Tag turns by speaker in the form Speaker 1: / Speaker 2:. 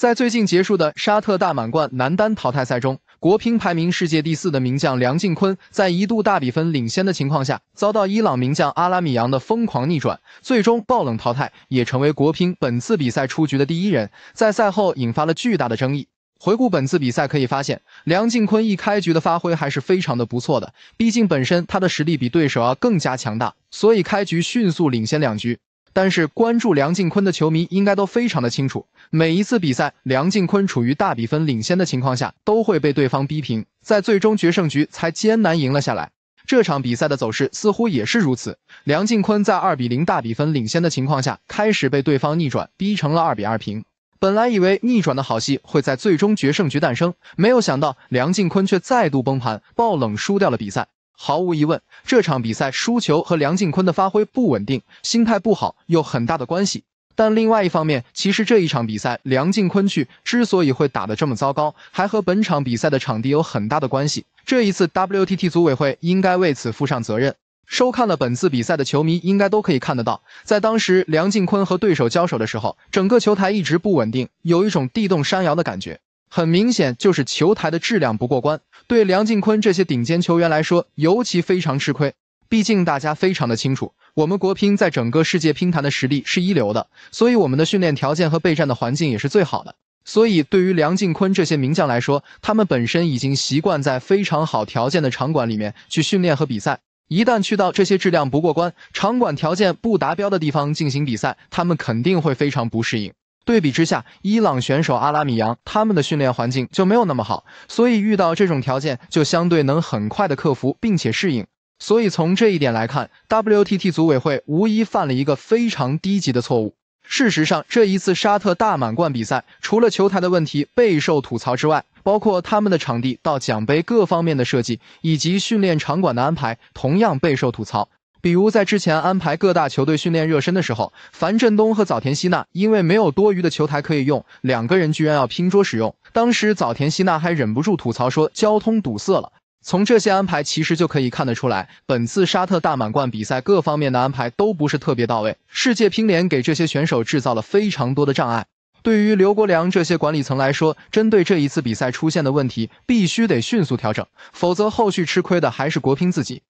Speaker 1: 在最近结束的沙特大满贯男单淘汰赛中，国乒排名世界第四的名将梁靖昆，在一度大比分领先的情况下，遭到伊朗名将阿拉米扬的疯狂逆转，最终爆冷淘汰，也成为国乒本次比赛出局的第一人，在赛后引发了巨大的争议。回顾本次比赛可以发现，梁靖昆一开局的发挥还是非常的不错的，毕竟本身他的实力比对手要更加强大，所以开局迅速领先两局。但是关注梁靖昆的球迷应该都非常的清楚，每一次比赛梁靖昆处于大比分领先的情况下，都会被对方逼平，在最终决胜局才艰难赢了下来。这场比赛的走势似乎也是如此，梁靖昆在二比零大比分领先的情况下，开始被对方逆转，逼成了二比二平。本来以为逆转的好戏会在最终决胜局诞生，没有想到梁靖昆却再度崩盘，爆冷输掉了比赛。毫无疑问，这场比赛输球和梁靖昆的发挥不稳定、心态不好有很大的关系。但另外一方面，其实这一场比赛梁靖昆去之所以会打得这么糟糕，还和本场比赛的场地有很大的关系。这一次 WTT 组委会应该为此负上责任。收看了本次比赛的球迷应该都可以看得到，在当时梁靖昆和对手交手的时候，整个球台一直不稳定，有一种地动山摇的感觉。很明显就是球台的质量不过关，对梁靖昆这些顶尖球员来说，尤其非常吃亏。毕竟大家非常的清楚，我们国乒在整个世界乒坛的实力是一流的，所以我们的训练条件和备战的环境也是最好的。所以对于梁靖昆这些名将来说，他们本身已经习惯在非常好条件的场馆里面去训练和比赛，一旦去到这些质量不过关、场馆条件不达标的地方进行比赛，他们肯定会非常不适应。对比之下，伊朗选手阿拉米扬他们的训练环境就没有那么好，所以遇到这种条件就相对能很快的克服并且适应。所以从这一点来看，WTT 组委会无疑犯了一个非常低级的错误。事实上，这一次沙特大满贯比赛除了球台的问题备受吐槽之外，包括他们的场地到奖杯各方面的设计以及训练场馆的安排，同样备受吐槽。比如在之前安排各大球队训练热身的时候，樊振东和早田希娜因为没有多余的球台可以用，两个人居然要拼桌使用。当时早田希娜还忍不住吐槽说：“交通堵塞了。”从这些安排其实就可以看得出来，本次沙特大满贯比赛各方面的安排都不是特别到位。世界乒联给这些选手制造了非常多的障碍。对于刘国梁这些管理层来说，针对这一次比赛出现的问题，必须得迅速调整，否则后续吃亏的还是国乒自己。